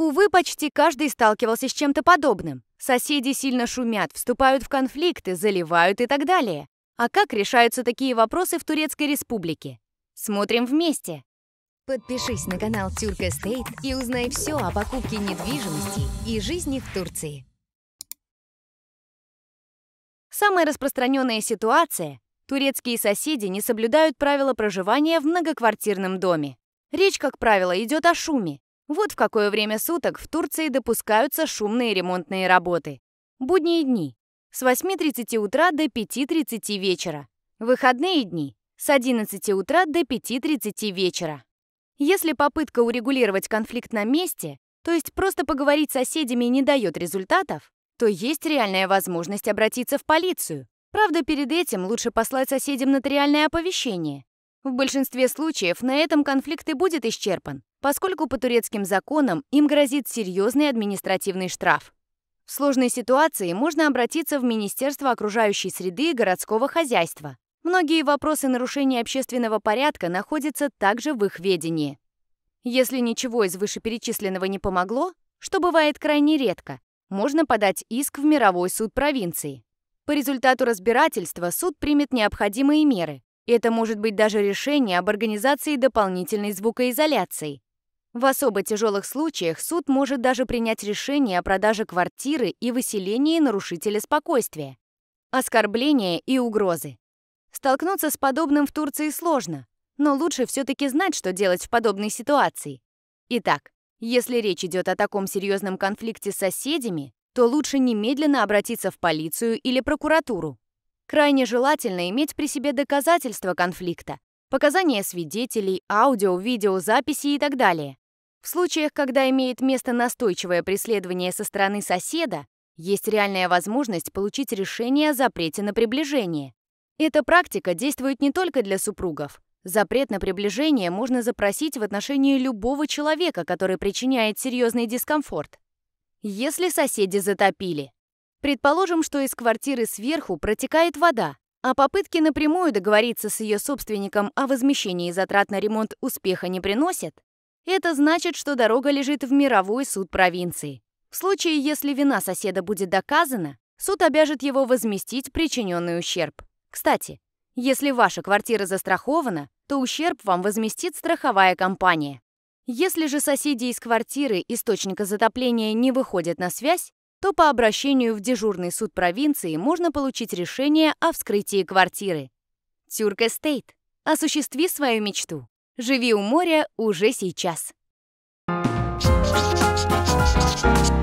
Увы, почти каждый сталкивался с чем-то подобным. Соседи сильно шумят, вступают в конфликты, заливают и так далее. А как решаются такие вопросы в Турецкой Республике? Смотрим вместе. Подпишись на канал Тюрк Эстейт и узнай все о покупке недвижимости и жизни в Турции. Самая распространенная ситуация – турецкие соседи не соблюдают правила проживания в многоквартирном доме. Речь, как правило, идет о шуме, вот в какое время суток в Турции допускаются шумные ремонтные работы. Будние дни с 8.30 утра до 5.30 вечера. Выходные дни с 11 утра до 5.30 вечера. Если попытка урегулировать конфликт на месте, то есть просто поговорить с соседями не дает результатов, то есть реальная возможность обратиться в полицию. Правда, перед этим лучше послать соседям нотариальное оповещение. В большинстве случаев на этом конфликт и будет исчерпан, поскольку по турецким законам им грозит серьезный административный штраф. В сложной ситуации можно обратиться в Министерство окружающей среды и городского хозяйства. Многие вопросы нарушения общественного порядка находятся также в их ведении. Если ничего из вышеперечисленного не помогло, что бывает крайне редко, можно подать иск в мировой суд провинции. По результату разбирательства суд примет необходимые меры, это может быть даже решение об организации дополнительной звукоизоляции. В особо тяжелых случаях суд может даже принять решение о продаже квартиры и выселении нарушителя спокойствия, оскорбления и угрозы. Столкнуться с подобным в Турции сложно, но лучше все-таки знать, что делать в подобной ситуации. Итак, если речь идет о таком серьезном конфликте с соседями, то лучше немедленно обратиться в полицию или прокуратуру. Крайне желательно иметь при себе доказательства конфликта, показания свидетелей, аудио, видеозаписи и так далее. В случаях, когда имеет место настойчивое преследование со стороны соседа, есть реальная возможность получить решение о запрете на приближение. Эта практика действует не только для супругов. Запрет на приближение можно запросить в отношении любого человека, который причиняет серьезный дискомфорт. Если соседи затопили, Предположим, что из квартиры сверху протекает вода, а попытки напрямую договориться с ее собственником о возмещении затрат на ремонт успеха не приносят, это значит, что дорога лежит в мировой суд провинции. В случае, если вина соседа будет доказана, суд обяжет его возместить причиненный ущерб. Кстати, если ваша квартира застрахована, то ущерб вам возместит страховая компания. Если же соседи из квартиры источника затопления не выходят на связь, то по обращению в дежурный суд провинции можно получить решение о вскрытии квартиры. Тюрк Эстейт. Осуществи свою мечту. Живи у моря уже сейчас. Thank you.